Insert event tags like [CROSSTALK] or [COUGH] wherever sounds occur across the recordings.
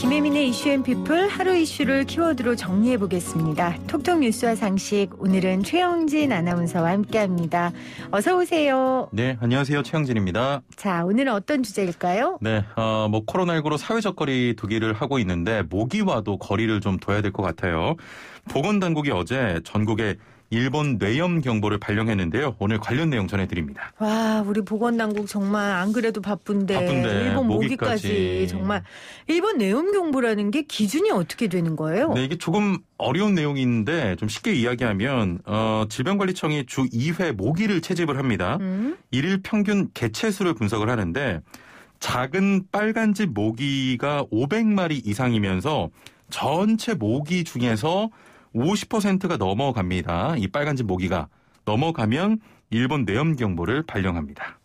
김혜민의 이슈 앤 피플 하루 이슈를 키워드로 정리해 보겠습니다. 톡톡 뉴스와 상식 오늘은 최영진 아나운서와 함께합니다. 어서 오세요. 네, 안녕하세요. 최영진입니다. 자, 오늘은 어떤 주제일까요? 네, 어, 뭐 코로나19로 사회적 거리 두기를 하고 있는데 모기와도 거리를 좀 둬야 될 것 같아요. 보건당국이 어제 전국에 일본 뇌염 경보를 발령했는데요. 오늘 관련 내용 전해드립니다. 와, 우리 보건당국 정말 안 그래도 바쁜데, 바쁜데 일본 모기까지. 정말 일본 뇌염 경보라는 게 기준이 어떻게 되는 거예요? 네, 이게 조금 어려운 내용인데 좀 쉽게 이야기하면 어, 질병관리청이 주 2회 모기를 채집을 합니다. 음? 일일 평균 개체수를 분석을 하는데 작은 빨간집 모기가 500마리 이상이면서 전체 모기 중에서 음. 50%가 넘어갑니다. 이 빨간집 모기가 넘어가면 일본 내염 경보를 발령합니다.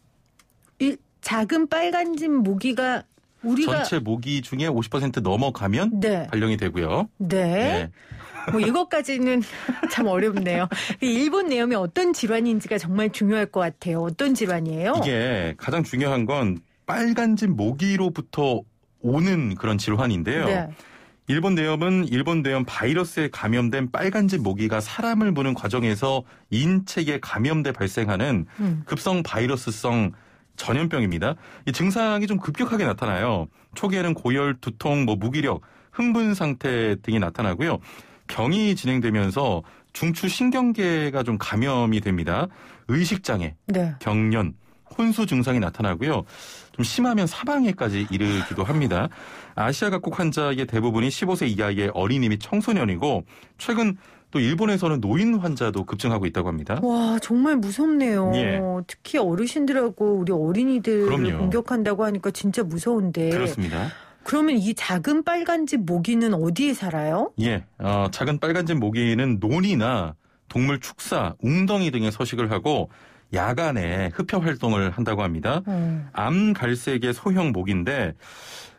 이 작은 빨간집 모기가 우리가 전체 모기 중에 50% 넘어가면 네. 발령이 되고요. 네. 네. 뭐 이것까지는 [LAUGHS] 참 어렵네요. 일본 내염이 어떤 질환인지가 정말 중요할 것 같아요. 어떤 질환이에요? 이게 가장 중요한 건 빨간집 모기로부터 오는 그런 질환인데요. 네. 일본 대염은 일본 대염 바이러스에 감염된 빨간집 모기가 사람을 무는 과정에서 인체에 감염돼 발생하는 음. 급성 바이러스성 전염병입니다. 이 증상이 좀 급격하게 나타나요. 초기에는 고열, 두통, 뭐 무기력, 흥분 상태 등이 나타나고요. 병이 진행되면서 중추 신경계가 좀 감염이 됩니다. 의식장애, 네. 경련, 혼수 증상이 나타나고요. 좀 심하면 사망에까지 이르기도 합니다. 아시아 각국 환자의 대부분이 15세 이하의 어린이 및 청소년이고 최근 또 일본에서는 노인 환자도 급증하고 있다고 합니다. 와 정말 무섭네요. 예. 특히 어르신들하고 우리 어린이들을 그럼요. 공격한다고 하니까 진짜 무서운데. 그렇습니다. 그러면 이 작은 빨간집 모기는 어디에 살아요? 예, 어, 작은 빨간집 모기는 논이나 동물 축사, 웅덩이 등의 서식을 하고 야간에 흡혈 활동을 한다고 합니다. 음. 암 갈색의 소형 모기인데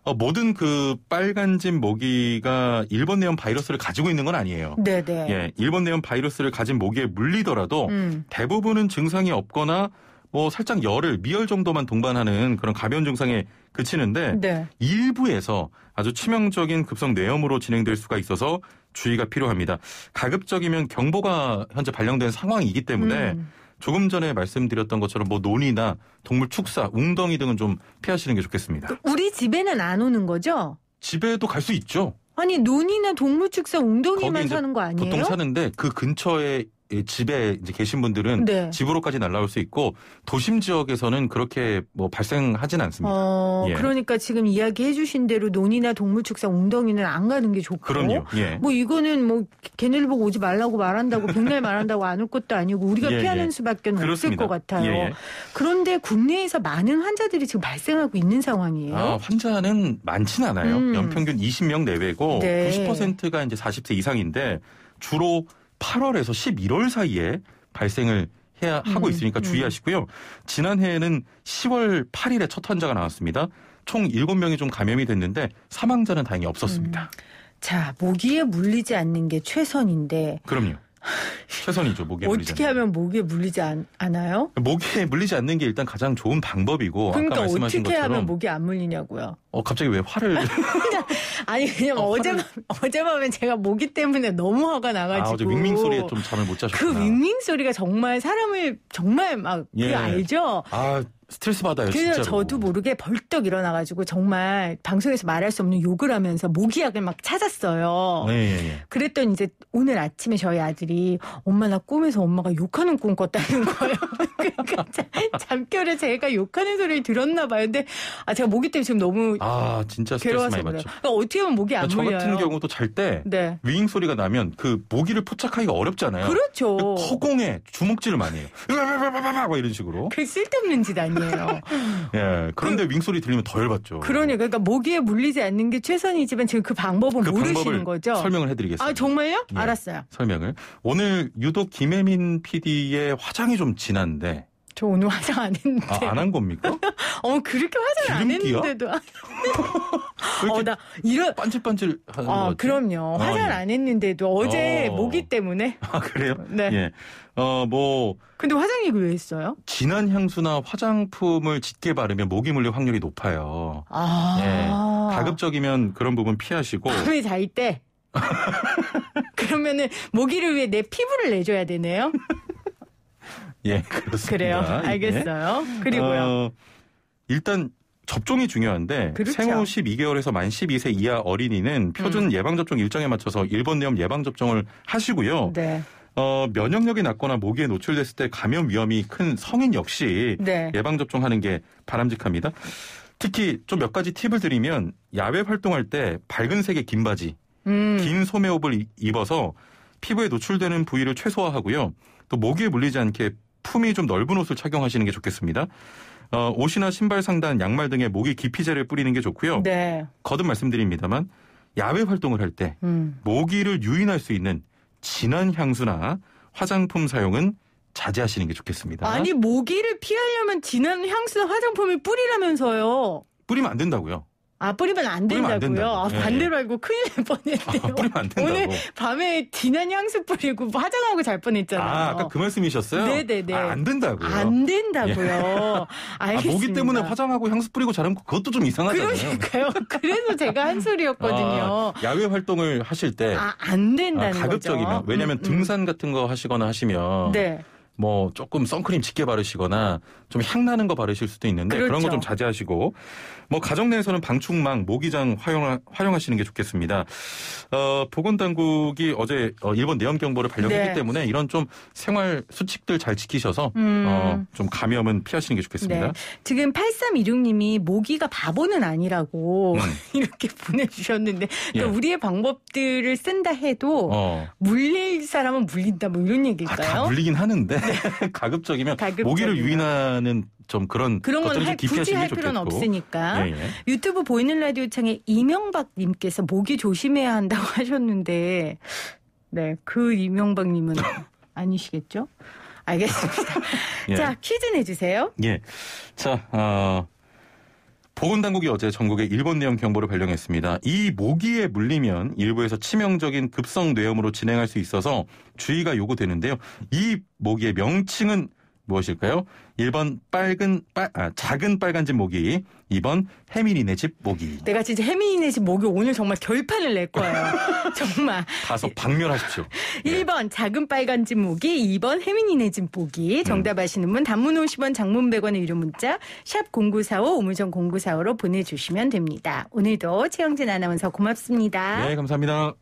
어, 모든 그빨간진 모기가 일본 내염 바이러스를 가지고 있는 건 아니에요. 네네. 네. 예, 일본 내염 바이러스를 가진 모기에 물리더라도 음. 대부분은 증상이 없거나 뭐 살짝 열을 미열 정도만 동반하는 그런 가벼운 증상에 그치는데 네. 일부에서 아주 치명적인 급성 뇌염으로 진행될 수가 있어서 주의가 필요합니다. 가급적이면 경보가 현재 발령된 상황이기 때문에 음. 조금 전에 말씀드렸던 것처럼 뭐 논이나 동물 축사, 웅덩이 등은 좀 피하시는 게 좋겠습니다. 우리 집에는 안 오는 거죠? 집에도 갈 수 있죠. 아니 논이나 동물 축사 웅덩이만 사는 거 아니에요? 보통 사는데 그 근처에 집에 이제 계신 분들은 네. 집으로까지 날라올 수 있고 도심 지역에서는 그렇게 뭐 발생하진 않습니다. 어, 예. 그러니까 지금 이야기해 주신 대로 논이나 동물축사 웅덩이는 안 가는 게 좋고 그럼요. 예. 뭐 이거는 뭐 걔네를 보고 오지 말라고 말한다고 백날 말한다고 안 올 것도 아니고 우리가 [LAUGHS] 예, 피하는 예. 수밖에 없을 것 같아요. 예. 그런데 국내에서 많은 환자들이 지금 발생하고 있는 상황이에요. 아, 환자는 많진 않아요. 음. 연평균 20명 내외고 네. 90%가 이제 40세 이상인데 주로 8월에서 11월 사이에 발생을 해야 하고 음, 있으니까 음, 주의하시고요. 지난해에는 10월 8일에 첫 환자가 나왔습니다. 총 7명이 좀 감염이 됐는데 사망자는 다행히 없었습니다. 음. 자, 모기에 물리지 않는 게 최선인데. 그럼요. [LAUGHS] 최선이죠. 모기에 물리지 어떻게 하면 모기에 물리지 않, 아요 모기에 물리지 않는 게 일단 가장 좋은 방법이고 그러니까 아까 말씀하신 어떻게 것처럼 하면 모기 에안 물리냐고요. 어 갑자기 왜 화를? [LAUGHS] 아니 그냥 어, 어젯 화를... 어젯밤에 제가 모기 때문에 너무 화가 나가지고. 아, 어제 윙윙 소리에 좀 잠을 못자셨나그 윙윙 소리가 정말 사람을 정말 막그 예. 알죠. 아 스트레스 받아요. 그래서 진짜로. 저도 모르게 벌떡 일어나가지고 정말 방송에서 말할 수 없는 욕을 하면서 모기약을 막 찾았어요. 네. 그랬더니 이제 오늘 아침에 저희 아들이 엄마 나 꿈에서 엄마가 욕하는 꿈 꿨다는 거예요. [LAUGHS] 그러니까 잠결에 제가 욕하는 소리를 들었나 봐요. 근데 아 제가 모기 때문에 지금 너무 아 진짜 스트레스 많이 받죠. 그러 그러니까 어떻게 하면 목이 안그저 그러니까 같은 경우도 잘때 네. 윙 소리가 나면 그 모기를 포착하기가 어렵잖아요. 그렇죠. 그 허공에 주먹질을 많이 해요. 이런 식으로. 그 쓸데없는 짓 아니에요. [LAUGHS] 예. 그런데 그, 윙 소리 들리면 덜 받죠. 그러니까 그러니까 모기에 물리지 않는 게 최선이지만 지금 그 방법은 그 모르시는 거죠. 설명을 해드리겠습니다. 아 정말요? 네. 알았어요. 설명을 오늘 유독 김혜민 PD의 화장이 좀 진한데. 저 오늘 화장 안 했는데. 아, 안한 겁니까? [LAUGHS] 어, 그렇게 화장 안 했는데도. 어, 나 이런 반질반질 하는 아, 것 그럼요. 화장 아, 예. 안 했는데도 어제 어. 모기 때문에. [LAUGHS] 아 그래요? 네. 예. 어뭐 근데 화장 이고왜 했어요? 진한 향수나 화장품을 짙게 바르면 모기 물릴 확률이 높아요. 아. 예. 가급적이면 그런 부분 피하시고. [LAUGHS] 밤에 잘 때. [LAUGHS] 그러면은 모기를 위해 내 피부를 내줘야 되네요. 예, 그렇습니다. 그래요. 예. 알겠어요. 예. 그리고요. 어, 일단 접종이 중요한데 그렇죠. 생후 12개월에서 만 12세 이하 어린이는 표준 음. 예방접종 일정에 맞춰서 일본내염 예방접종을 하시고요. 네. 어, 면역력이 낮거나 모기에 노출됐을 때 감염 위험이 큰 성인 역시 네. 예방접종하는 게 바람직합니다. 특히 좀 몇 가지 팁을 드리면 야외 활동할 때 밝은 색의 긴 바지, 음. 긴 소매옷을 입어서 피부에 노출되는 부위를 최소화하고요. 또 모기에 물리지 않게 품이 좀 넓은 옷을 착용하시는 게 좋겠습니다. 어, 옷이나 신발 상단, 양말 등에 모기 기피제를 뿌리는 게 좋고요. 네. 거듭 말씀드립니다만 야외 활동을 할때 음. 모기를 유인할 수 있는 진한 향수나 화장품 사용은 자제하시는 게 좋겠습니다. 아니 모기를 피하려면 진한 향수나 화장품을 뿌리라면서요. 뿌리면 안 된다고요. 아 뿌리면 안 된다고요? 안 된다고. 아, 예. 반대로 알고 큰일 날 뻔했네요. 아, 뿌리면 안 된다고. 오늘 밤에 진한 향수 뿌리고 뭐 화장하고 잘 뻔했잖아요. 아, 아까 그 말씀이셨어요? 네네네. 아, 안 된다고요. 안 된다고요. 예. 알겠습니다. [LAUGHS] 아, 모기 때문에 화장하고 향수 뿌리고 자르면 그것도 좀 이상하잖아요. 그러니까요. [LAUGHS] 그래서 제가 한 소리였거든요. 아, 야외 활동을 하실 때안 아, 된다는 아, 가급적이면 왜냐하면 음, 음. 등산 같은 거 하시거나 하시면 네. 뭐 조금 선크림 짙게 바르시거나 좀 향나는 거 바르실 수도 있는데 그렇죠. 그런 거 좀 자제하시고 뭐 가정 내에서는 방충망, 모기장 활용 활용하시는 게 좋겠습니다. 어, 보건당국이 어제 어, 일본 내염 경보를 발령했기 네. 때문에 이런 좀 생활 수칙들 잘 지키셔서 어, 음. 어, 좀 감염은 피하시는 게 좋겠습니다. 네. 지금 8326님이 모기가 바보는 아니라고 음. [LAUGHS] 이렇게 보내주셨는데 그러니까 우리의 방법들을 쓴다 해도 어. 물릴 사람은 물린다 뭐 이런 얘기일까요? 아, 다 물리긴 하는데 네. [LAUGHS] 가급적이면, 모기를 유인하는 좀 그런 그런 건 굳이 할 필요는 없으니까 네, 네. 유튜브 보이는 라디오 창에 이명박님께서 모기 조심해야 한다고 [LAUGHS] 하셨는데 네 그 이명박님은 [LAUGHS] 아니시겠죠? 알겠습니다. 예. 자 퀴즈 내주세요. 예. 자 어. 보건당국이 어제 전국에 일본 뇌염 경보를 발령했습니다. 이 모기에 물리면 일부에서 치명적인 급성 뇌염으로 진행할 수 있어서 주의가 요구되는데요. 이 모기의 명칭은 무엇일까요? 1번 빨간 빨, 아, 작은 빨간 집 모기, 2번 해민이네 집 모기. 내가 진짜 해민이네 집 모기 오늘 정말 결판을 낼 거예요. [LAUGHS] 정말. 가서 박멸하십시오. 1번 예. 네. 작은 빨간 집 모기, 2번 해민이네 집 모기. 음. 정답 아시는 분 단문 50원, 장문 100원의 유료 문자 샵 0945, 우물정 0945로 보내주시면 됩니다. 오늘도 최영진 아나운서 고맙습니다. 네, 감사합니다.